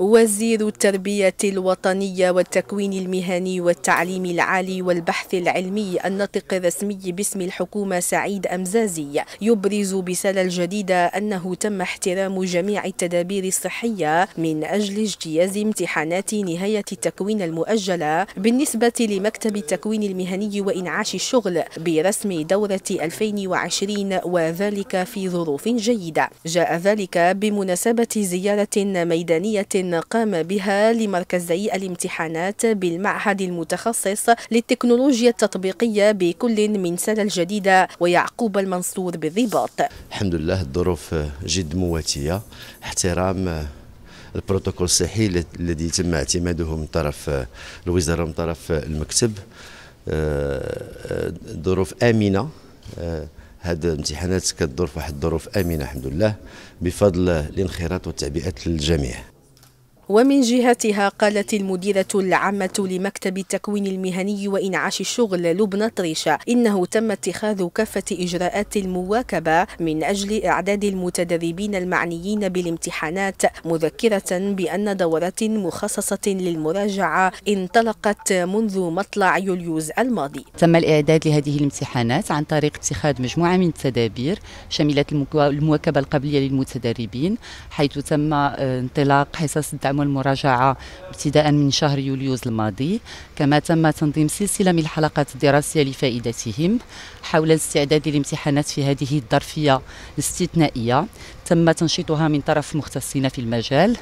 وزير التربية الوطنية والتكوين المهني والتعليم العالي والبحث العلمي الناطق الرسمي باسم الحكومة سعيد أمزازي يبرز بسالة الجديدة أنه تم احترام جميع التدابير الصحية من أجل اجتياز امتحانات نهاية التكوين المؤجلة بالنسبة لمكتب التكوين المهني وإنعاش الشغل برسم دورة 2020 وذلك في ظروف جيدة جاء ذلك بمناسبة زيارة ميدانية قام بها لمركزي الامتحانات بالمعهد المتخصص للتكنولوجيا التطبيقية بكل من سنة الجديدة ويعقوب المنصور بالرباط الحمد لله الظروف جد مواتية احترام آه، البروتوكول الصحي الذي تم اعتماده من طرف آه، الوزارة من طرف آه، المكتب ظروف آمنة هاد الامتحانات كتدور في واحد الظروف آمنة الحمد لله بفضل الانخراط والتعبئة للجميع ومن جهتها قالت المديرة العامة لمكتب التكوين المهني وإنعاش الشغل لبنى طريشة إنه تم اتخاذ كافة إجراءات المواكبة من أجل إعداد المتدربين المعنيين بالامتحانات مذكرة بأن دورات مخصصة للمراجعة انطلقت منذ مطلع يوليوز الماضي تم الإعداد لهذه الامتحانات عن طريق اتخاذ مجموعة من التدابير شملت المواكبة القبلية للمتدربين حيث تم آه، انطلاق حصص الدعم والمراجعة المراجعة ابتداء من شهر يوليوز الماضي كما تم تنظيم سلسلة من الحلقات الدراسية لفائدتهم حول الاستعداد للامتحانات في هذه الظرفية الاستثنائية تم تنشيطها من طرف مختصين في المجال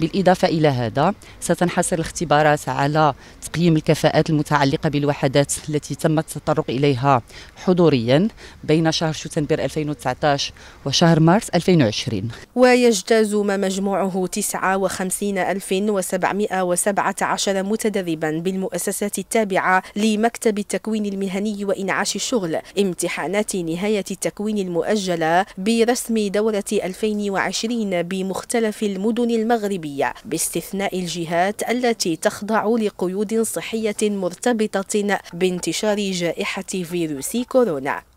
بالإضافة إلى هذا ستنحصر الاختبارات على تقييم الكفاءات المتعلقة بالوحدات التي تم التطرق إليها حضوريا بين شهر شتنبر 2019 وشهر مارس 2020 ويجتاز ما مجموعه 59 36717 متدربا بالمؤسسات التابعة لمكتب التكوين المهني وإنعاش الشغل امتحانات نهاية التكوين المؤجلة برسم دورة 2020 بمختلف المدن المغربية باستثناء الجهات التي تخضع لقيود صحية مرتبطة بانتشار جائحة فيروس كورونا